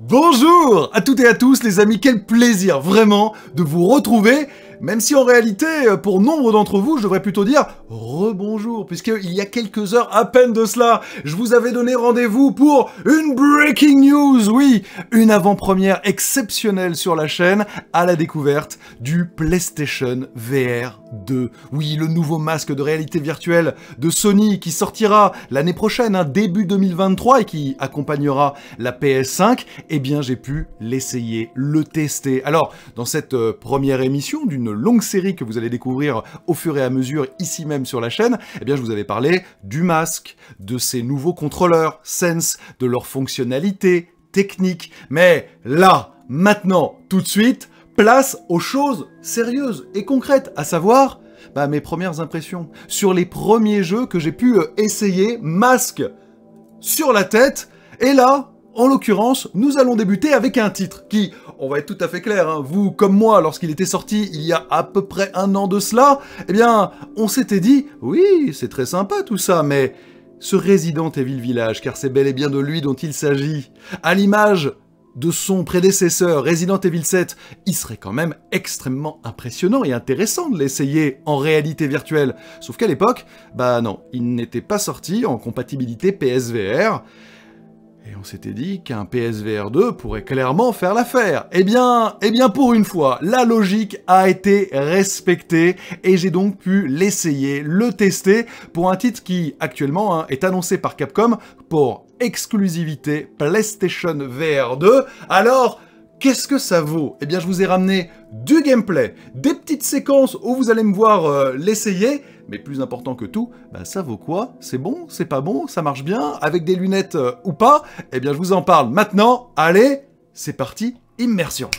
Bonjour à toutes et à tous les amis, quel plaisir vraiment de vous retrouver même si en réalité, euh, pour nombre d'entre vous, je devrais plutôt dire rebonjour, puisque il y a quelques heures à peine de cela, je vous avais donné rendez-vous pour une breaking news, oui, une avant-première exceptionnelle sur la chaîne à la découverte du PlayStation VR 2. Oui, le nouveau masque de réalité virtuelle de Sony qui sortira l'année prochaine, hein, début 2023, et qui accompagnera la PS5, eh bien j'ai pu l'essayer, le tester. Alors, dans cette euh, première émission d'une longue série que vous allez découvrir au fur et à mesure ici même sur la chaîne, eh bien je vous avais parlé du masque, de ces nouveaux contrôleurs, Sense, de leurs fonctionnalités, techniques, mais là, maintenant, tout de suite, place aux choses sérieuses et concrètes, à savoir bah, mes premières impressions sur les premiers jeux que j'ai pu euh, essayer, masque sur la tête, et là, en l'occurrence, nous allons débuter avec un titre qui, on va être tout à fait clair, hein, vous comme moi, lorsqu'il était sorti il y a à peu près un an de cela, eh bien, on s'était dit, oui, c'est très sympa tout ça, mais ce Resident Evil Village, car c'est bel et bien de lui dont il s'agit, à l'image de son prédécesseur Resident Evil 7, il serait quand même extrêmement impressionnant et intéressant de l'essayer en réalité virtuelle. Sauf qu'à l'époque, bah non, il n'était pas sorti en compatibilité PSVR, et on s'était dit qu'un PSVR 2 pourrait clairement faire l'affaire. Eh bien, eh bien pour une fois, la logique a été respectée et j'ai donc pu l'essayer, le tester pour un titre qui actuellement hein, est annoncé par Capcom pour exclusivité PlayStation VR 2. Alors, Qu'est-ce que ça vaut Eh bien, je vous ai ramené du gameplay, des petites séquences où vous allez me voir euh, l'essayer, mais plus important que tout, bah, ça vaut quoi C'est bon C'est pas bon Ça marche bien Avec des lunettes euh, ou pas Eh bien, je vous en parle maintenant. Allez, c'est parti, immersion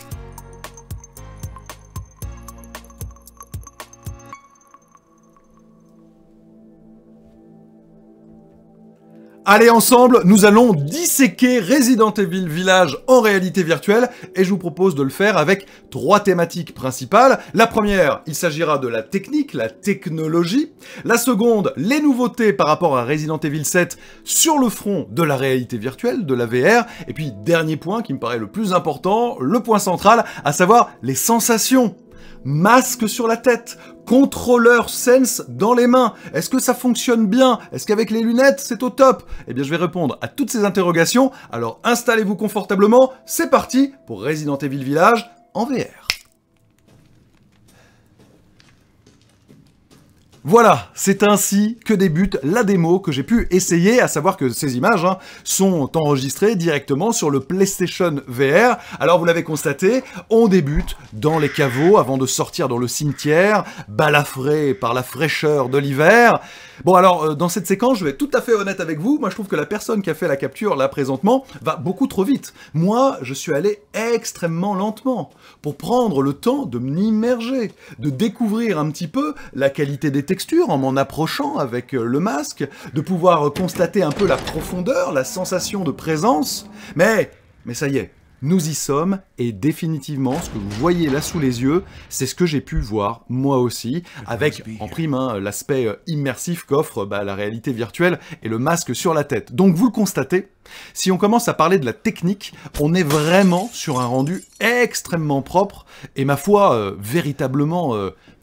Allez ensemble, nous allons disséquer Resident Evil Village en réalité virtuelle et je vous propose de le faire avec trois thématiques principales. La première, il s'agira de la technique, la technologie. La seconde, les nouveautés par rapport à Resident Evil 7 sur le front de la réalité virtuelle, de la VR. Et puis dernier point qui me paraît le plus important, le point central, à savoir les sensations masque sur la tête, contrôleur sense dans les mains. Est-ce que ça fonctionne bien Est-ce qu'avec les lunettes, c'est au top Eh bien, je vais répondre à toutes ces interrogations. Alors, installez-vous confortablement. C'est parti pour Resident Evil Village en VR. Voilà, c'est ainsi que débute la démo que j'ai pu essayer, à savoir que ces images hein, sont enregistrées directement sur le PlayStation VR. Alors vous l'avez constaté, on débute dans les caveaux avant de sortir dans le cimetière, balafré par la fraîcheur de l'hiver. Bon alors, euh, dans cette séquence, je vais être tout à fait honnête avec vous, moi je trouve que la personne qui a fait la capture là présentement va beaucoup trop vite. Moi, je suis allé extrêmement lentement pour prendre le temps de m'immerger, de découvrir un petit peu la qualité des texture en m'en approchant avec euh, le masque, de pouvoir constater un peu la profondeur, la sensation de présence. Mais, mais ça y est, nous y sommes et définitivement ce que vous voyez là sous les yeux, c'est ce que j'ai pu voir moi aussi, avec en prime hein, l'aspect euh, immersif qu'offre bah, la réalité virtuelle et le masque sur la tête. Donc vous le constatez, si on commence à parler de la technique, on est vraiment sur un rendu extrêmement propre et ma foi euh, véritablement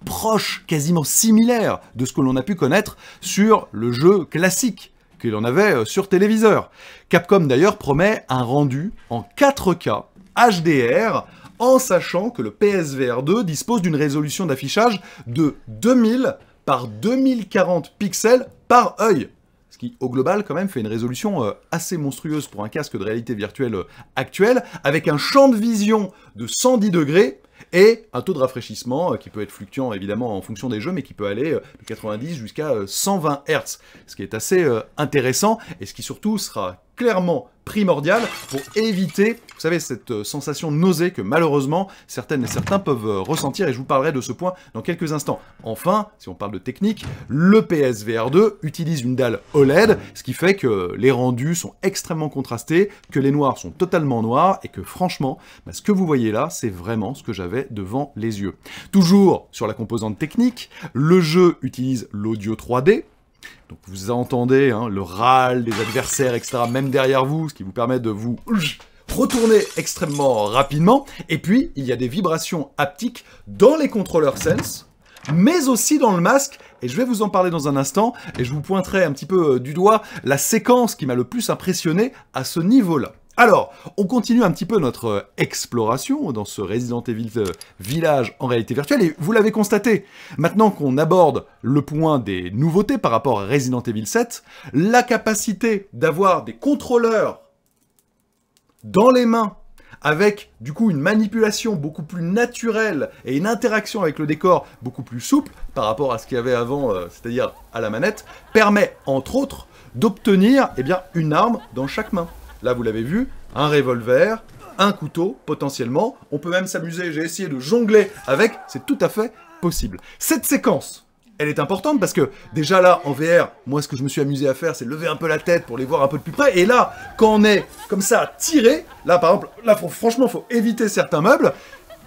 proche, quasiment similaire de ce que l'on a pu connaître sur le jeu classique qu'il en avait euh, sur téléviseur. Capcom d'ailleurs promet un rendu en 4K HDR en sachant que le PSVR 2 dispose d'une résolution d'affichage de 2000 par 2040 pixels par œil. Ce qui, au global, quand même, fait une résolution euh, assez monstrueuse pour un casque de réalité virtuelle euh, actuel, avec un champ de vision de 110 degrés et un taux de rafraîchissement euh, qui peut être fluctuant évidemment en fonction des jeux, mais qui peut aller euh, de 90 jusqu'à 120 euh, Hz, ce qui est assez intéressant, et ce qui surtout sera clairement primordial pour éviter, vous savez, cette euh, sensation nausée que malheureusement certaines et certains peuvent euh, ressentir et je vous parlerai de ce point dans quelques instants. Enfin, si on parle de technique, le PSVR 2 utilise une dalle OLED, ce qui fait que les rendus sont extrêmement contrastés, que les noirs sont totalement noirs et que franchement, bah, ce que vous voyez là, c'est vraiment ce que j'avais devant les yeux. Toujours sur la composante technique, le jeu utilise l'audio 3D, donc vous entendez hein, le râle des adversaires, etc., même derrière vous, ce qui vous permet de vous retourner extrêmement rapidement. Et puis, il y a des vibrations haptiques dans les contrôleurs Sense, mais aussi dans le masque. Et je vais vous en parler dans un instant, et je vous pointerai un petit peu euh, du doigt la séquence qui m'a le plus impressionné à ce niveau-là. Alors, on continue un petit peu notre euh, exploration dans ce Resident Evil euh, Village en réalité virtuelle, et vous l'avez constaté, maintenant qu'on aborde le point des nouveautés par rapport à Resident Evil 7, la capacité d'avoir des contrôleurs dans les mains, avec du coup une manipulation beaucoup plus naturelle et une interaction avec le décor beaucoup plus souple par rapport à ce qu'il y avait avant, euh, c'est-à-dire à la manette, permet entre autres d'obtenir eh une arme dans chaque main. Là, vous l'avez vu, un revolver, un couteau, potentiellement. On peut même s'amuser, j'ai essayé de jongler avec, c'est tout à fait possible. Cette séquence, elle est importante parce que déjà là, en VR, moi ce que je me suis amusé à faire, c'est lever un peu la tête pour les voir un peu de plus près. Et là, quand on est comme ça tiré, là par exemple, là faut, franchement, faut éviter certains meubles.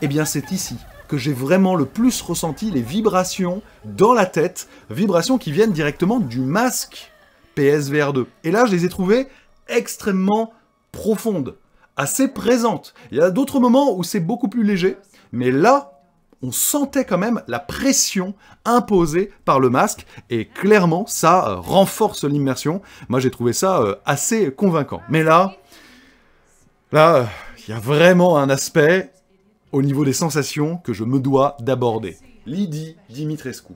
Eh bien, c'est ici que j'ai vraiment le plus ressenti les vibrations dans la tête, vibrations qui viennent directement du masque PSVR 2. Et là, je les ai trouvées extrêmement profonde, assez présente. Il y a d'autres moments où c'est beaucoup plus léger, mais là, on sentait quand même la pression imposée par le masque, et clairement, ça euh, renforce l'immersion. Moi, j'ai trouvé ça euh, assez convaincant. Mais là, là, euh, il y a vraiment un aspect au niveau des sensations que je me dois d'aborder. Lydie Dimitrescu.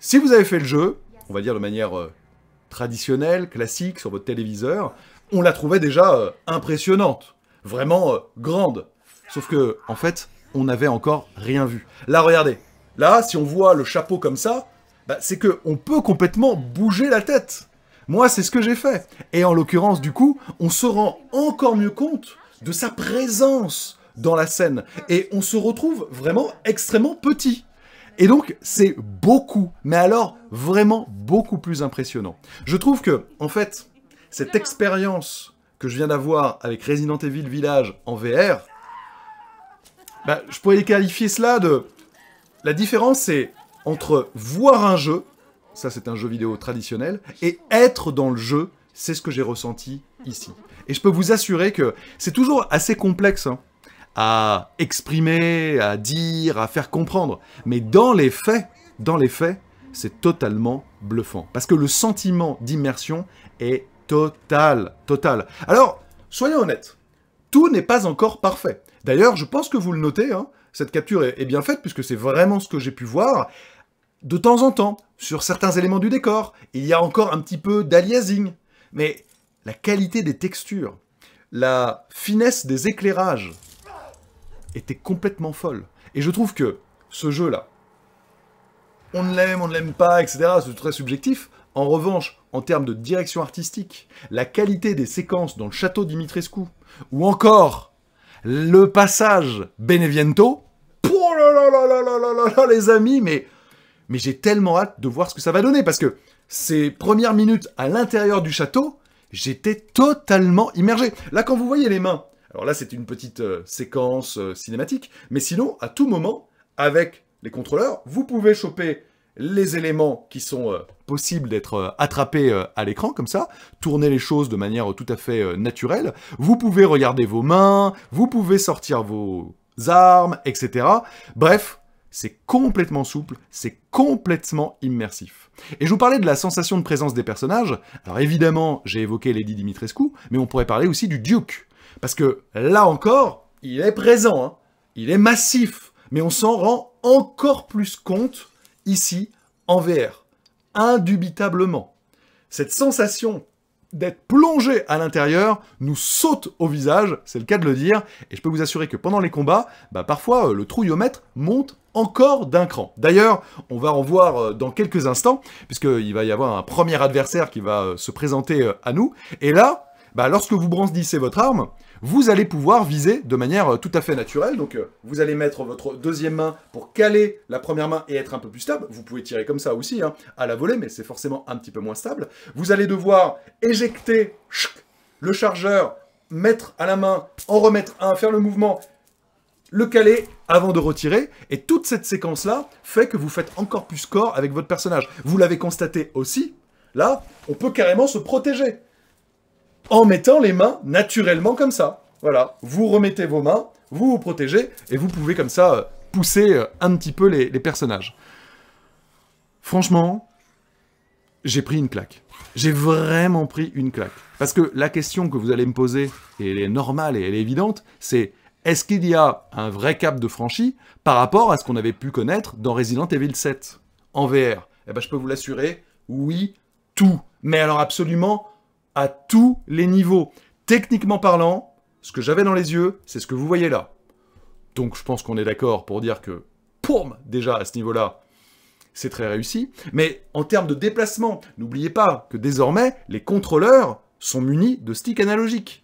Si vous avez fait le jeu, on va dire de manière traditionnelle, classique, sur votre téléviseur, on la trouvait déjà euh, impressionnante, vraiment euh, grande. Sauf que, en fait, on n'avait encore rien vu. Là, regardez. Là, si on voit le chapeau comme ça, bah, c'est que on peut complètement bouger la tête. Moi, c'est ce que j'ai fait. Et en l'occurrence, du coup, on se rend encore mieux compte de sa présence dans la scène. Et on se retrouve vraiment extrêmement petit. Et donc, c'est beaucoup, mais alors vraiment beaucoup plus impressionnant. Je trouve que, en fait, cette expérience que je viens d'avoir avec Resident Evil Village en VR, bah, je pourrais qualifier cela de... La différence, c'est entre voir un jeu, ça c'est un jeu vidéo traditionnel, et être dans le jeu, c'est ce que j'ai ressenti ici. Et je peux vous assurer que c'est toujours assez complexe, hein à exprimer, à dire, à faire comprendre. Mais dans les faits, dans les faits, c'est totalement bluffant. Parce que le sentiment d'immersion est total, total. Alors, soyons honnêtes, tout n'est pas encore parfait. D'ailleurs, je pense que vous le notez, hein, cette capture est, est bien faite, puisque c'est vraiment ce que j'ai pu voir. De temps en temps, sur certains éléments du décor, il y a encore un petit peu d'aliasing. Mais la qualité des textures, la finesse des éclairages, était complètement folle. Et je trouve que ce jeu-là, on l'aime, on ne l'aime pas, etc., c'est très subjectif. En revanche, en termes de direction artistique, la qualité des séquences dans le château d'Imitrescu, ou encore le passage Beneviento, oh les amis, mais, mais j'ai tellement hâte de voir ce que ça va donner, parce que ces premières minutes à l'intérieur du château, j'étais totalement immergé. Là, quand vous voyez les mains alors là, c'est une petite euh, séquence euh, cinématique, mais sinon, à tout moment, avec les contrôleurs, vous pouvez choper les éléments qui sont euh, possibles d'être attrapés à l'écran, comme ça, tourner les choses de manière tout à fait naturelle. Vous pouvez regarder vos mains, vous pouvez sortir vos armes, etc. Bref, c'est complètement souple, c'est complètement immersif. Et je vous parlais de la sensation de présence des personnages, alors évidemment j'ai évoqué Lady Dimitrescu, mais on pourrait parler aussi du Duke. Parce que là encore, il est présent, hein. il est massif, mais on s'en rend encore plus compte ici en VR, indubitablement. Cette sensation d'être plongé à l'intérieur nous saute au visage, c'est le cas de le dire, et je peux vous assurer que pendant les combats, bah, parfois euh, le trouillomètre monte encore d'un cran. D'ailleurs, on va en voir euh, dans quelques instants, puisqu'il va y avoir un premier adversaire qui va euh, se présenter à nous, et là, bah, lorsque vous brandissez votre arme, vous allez pouvoir viser de manière euh, tout à fait naturelle. Donc, euh, vous allez mettre votre deuxième main pour caler la première main et être un peu plus stable. Vous pouvez tirer comme ça aussi, hein, à la volée, mais c'est forcément un petit peu moins stable. Vous allez devoir éjecter le chargeur, mettre à la main, en remettre un, faire le mouvement, le caler avant de retirer. Et toute cette séquence-là fait que vous faites encore plus corps avec votre personnage. Vous l'avez constaté aussi, là, on peut carrément se protéger en mettant les mains naturellement comme ça. Voilà, vous remettez vos mains, vous vous protégez, et vous pouvez comme ça euh, pousser euh, un petit peu les, personnages. Franchement, j'ai pris une claque. J'ai vraiment pris une claque. Parce que la question que vous allez me poser, et elle est normale et elle est évidente, c'est est-ce qu'il y a un vrai cap de franchi par rapport à ce qu'on avait pu connaître dans Resident Evil 7 en VR Eh ben, je peux vous l'assurer, oui, tout. Mais alors absolument à tous les niveaux. Techniquement parlant, ce que j'avais dans les yeux, c'est ce que vous voyez là. Donc je pense qu'on est d'accord pour dire que, poum, déjà à ce niveau-là, c'est très réussi. Mais en termes de déplacement, n'oubliez pas que désormais, les contrôleurs sont munis de sticks analogiques.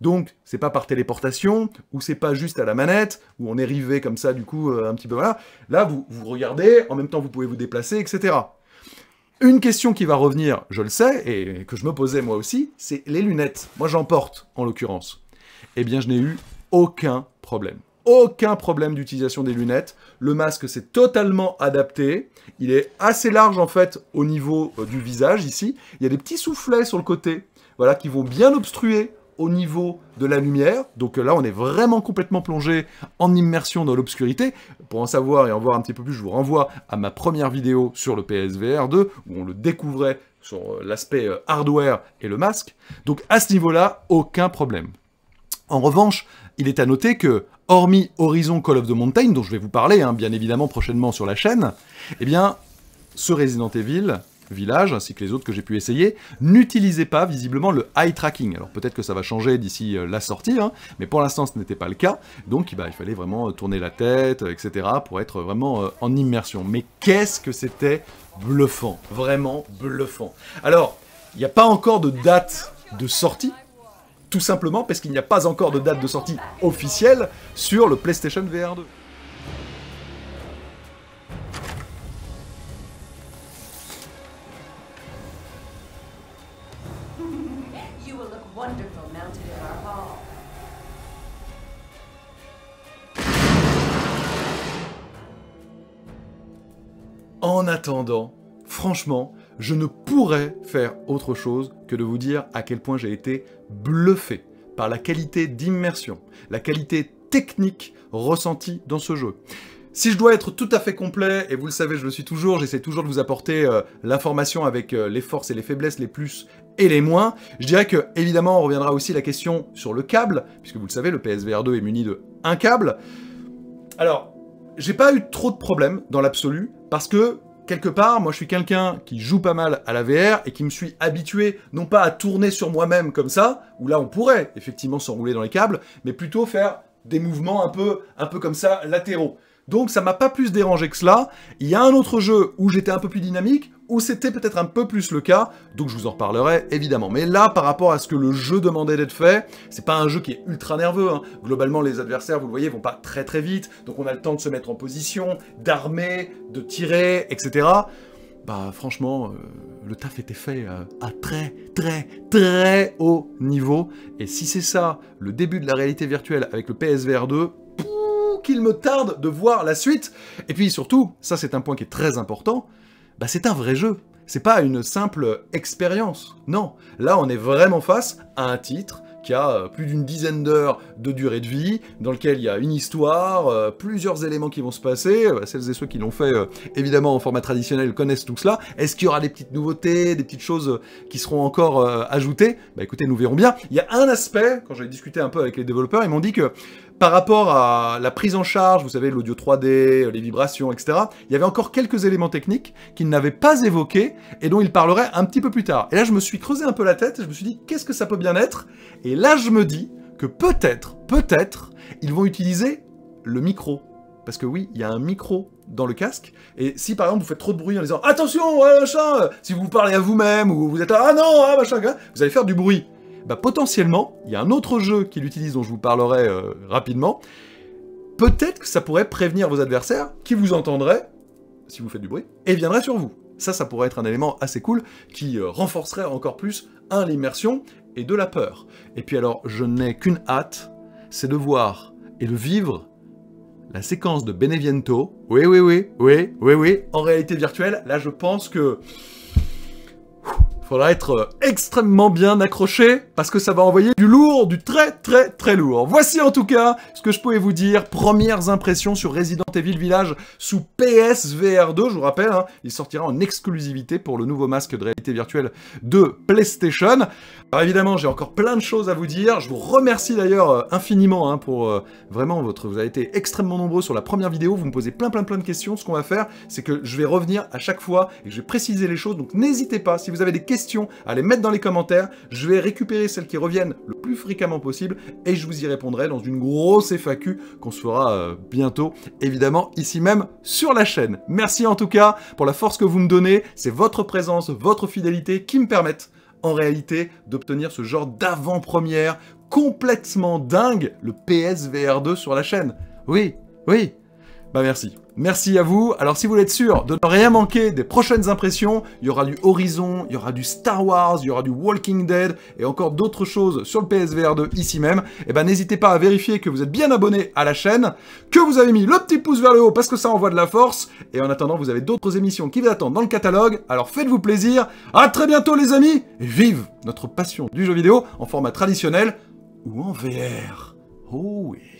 Donc, c'est pas par téléportation, ou c'est pas juste à la manette, où on est rivé comme ça, du coup, euh, un petit peu, voilà. Là, vous, vous regardez, en même temps, vous pouvez vous déplacer, etc. Une question qui va revenir, je le sais, et que je me posais moi aussi, c'est les lunettes. Moi j'en porte en l'occurrence. Eh bien je n'ai eu aucun problème. Aucun problème d'utilisation des lunettes. Le masque s'est totalement adapté. Il est assez large en fait au niveau euh, du visage ici. Il y a des petits soufflets sur le côté, voilà, qui vont bien obstruer au niveau de la lumière. Donc euh, là, on est vraiment complètement plongé en immersion dans l'obscurité. Pour en savoir et en voir un petit peu plus, je vous renvoie à ma première vidéo sur le PSVR 2, où on le découvrait sur euh, l'aspect euh, hardware et le masque. Donc à ce niveau-là, aucun problème. En revanche, il est à noter que, hormis Horizon Call of the Mountain, dont je vais vous parler hein, bien évidemment prochainement sur la chaîne, eh bien, ce Resident Evil Village, ainsi que les autres que j'ai pu essayer, n'utilisait pas visiblement le eye tracking. Alors peut-être que ça va changer d'ici euh, la sortie, hein, mais pour l'instant ce n'était pas le cas, donc bah, il fallait vraiment euh, tourner la tête, etc., pour être vraiment euh, en immersion. Mais qu'est-ce que c'était bluffant, vraiment bluffant. Alors, il n'y a pas encore de date de sortie, tout simplement parce qu'il n'y a pas encore de date de sortie officielle sur le PlayStation VR 2. en attendant, franchement, je ne pourrais faire autre chose que de vous dire à quel point j'ai été bluffé par la qualité d'immersion, la qualité technique ressentie dans ce jeu. Si je dois être tout à fait complet, et vous le savez, je le suis toujours, j'essaie toujours de vous apporter euh, l'information avec euh, les forces et les faiblesses, les plus et les moins, je dirais que, évidemment, on reviendra aussi la question sur le câble, puisque vous le savez, le PSVR 2 est muni de un câble. Alors, j'ai pas eu trop de problèmes dans l'absolu, parce que quelque part, moi je suis quelqu'un qui joue pas mal à la VR et qui me suis habitué non pas à tourner sur moi-même comme ça, où là on pourrait effectivement s'enrouler dans les câbles, mais plutôt faire des mouvements un peu, un peu comme ça latéraux. Donc ça m'a pas plus dérangé que cela. Il y a un autre jeu où j'étais un peu plus dynamique, où c'était peut-être un peu plus le cas, donc je vous en reparlerai évidemment. Mais là, par rapport à ce que le jeu demandait d'être fait, c'est pas un jeu qui est ultra nerveux. Hein. Globalement, les adversaires, vous le voyez, vont pas très très vite, donc on a le temps de se mettre en position, d'armer, de tirer, etc. Bah franchement, euh, le taf était fait euh, à très très très haut niveau. Et si c'est ça, le début de la réalité virtuelle avec le PSVR 2, qu'il me tarde de voir la suite. Et puis surtout, ça c'est un point qui est très important, bah, c'est un vrai jeu. C'est pas une simple expérience. Non, là on est vraiment face à un titre qui a euh, plus d'une dizaine d'heures de durée de vie, dans lequel il y a une histoire, euh, plusieurs éléments qui vont se passer. Bah, celles et ceux qui l'ont fait, euh, évidemment, en format traditionnel, connaissent tout cela. Est-ce qu'il y aura des petites nouveautés, des petites choses qui seront encore ajoutées Bah écoutez, nous verrons bien. Il y a un aspect, quand j'ai discuté un peu avec les développeurs, ils m'ont dit que par rapport à la prise en charge, vous savez, l'audio 3D, euh, les vibrations, etc., il y avait encore quelques éléments techniques qu'il n'avait pas évoqués et dont il parlerait un petit peu plus tard. Et là, je me suis creusé un peu la tête, je me suis dit, qu'est-ce que ça peut bien être Et là, je me dis que peut-être, peut-être, ils vont utiliser le micro. Parce que oui, il y a un micro dans le casque, et si par exemple vous faites trop de bruit en disant « Attention, ouais, machin euh, !» Si vous parlez à vous-même, ou vous êtes là « Ah non, ah, machin !» Vous allez faire du bruit. Bah, potentiellement, il y a un autre jeu qui l'utilise dont je vous parlerai euh, rapidement. Peut-être que ça pourrait prévenir vos adversaires qui vous entendraient, si vous faites du bruit, et viendraient sur vous. Ça, ça pourrait être un élément assez cool qui euh, renforcerait encore plus, un, l'immersion, et de la peur. Et puis alors, je n'ai qu'une hâte, c'est de voir et de vivre la séquence de Beneviento. Oui, oui, oui, oui, oui, oui, en réalité virtuelle. Là, je pense que Faudra être euh, extrêmement bien accroché, parce que ça va envoyer du lourd, du très très très lourd. Voici en tout cas ce que je pouvais vous dire. Premières impressions sur Resident Evil Village sous PSVR 2, je vous rappelle, hein. il sortira en exclusivité pour le nouveau masque de réalité virtuelle de PlayStation. Alors évidemment, j'ai encore plein de choses à vous dire. Je vous remercie d'ailleurs euh, infiniment hein, pour euh, vraiment votre... Vous avez été extrêmement nombreux sur la première vidéo, vous me posez plein plein plein de questions. Ce qu'on va faire, c'est que je vais revenir à chaque fois et je vais préciser les choses. Donc n'hésitez pas, si vous avez des questions à les mettre dans les commentaires. Je vais récupérer celles qui reviennent le plus fréquemment possible et je vous y répondrai dans une grosse FAQ qu'on se fera euh, bientôt, évidemment, ici même sur la chaîne. Merci en tout cas pour la force que vous me donnez. C'est votre présence, votre fidélité qui me permettent en réalité d'obtenir ce genre d'avant-première complètement dingue, le PSVR 2 sur la chaîne. Oui, oui, bah, merci. Merci à vous. Alors si vous voulez être sûr de ne rien manquer des prochaines impressions, il y aura du Horizon, il y aura du Star Wars, il y aura du Walking Dead et encore d'autres choses sur le PSVR 2 ici même, et eh ben n'hésitez pas à vérifier que vous êtes bien abonné à la chaîne, que vous avez mis le petit pouce vers le haut parce que ça envoie de la force, et en attendant vous avez d'autres émissions qui vous attendent dans le catalogue, alors faites-vous plaisir, à très bientôt les amis, vive notre passion du jeu vidéo en format traditionnel ou en VR. Oh oui.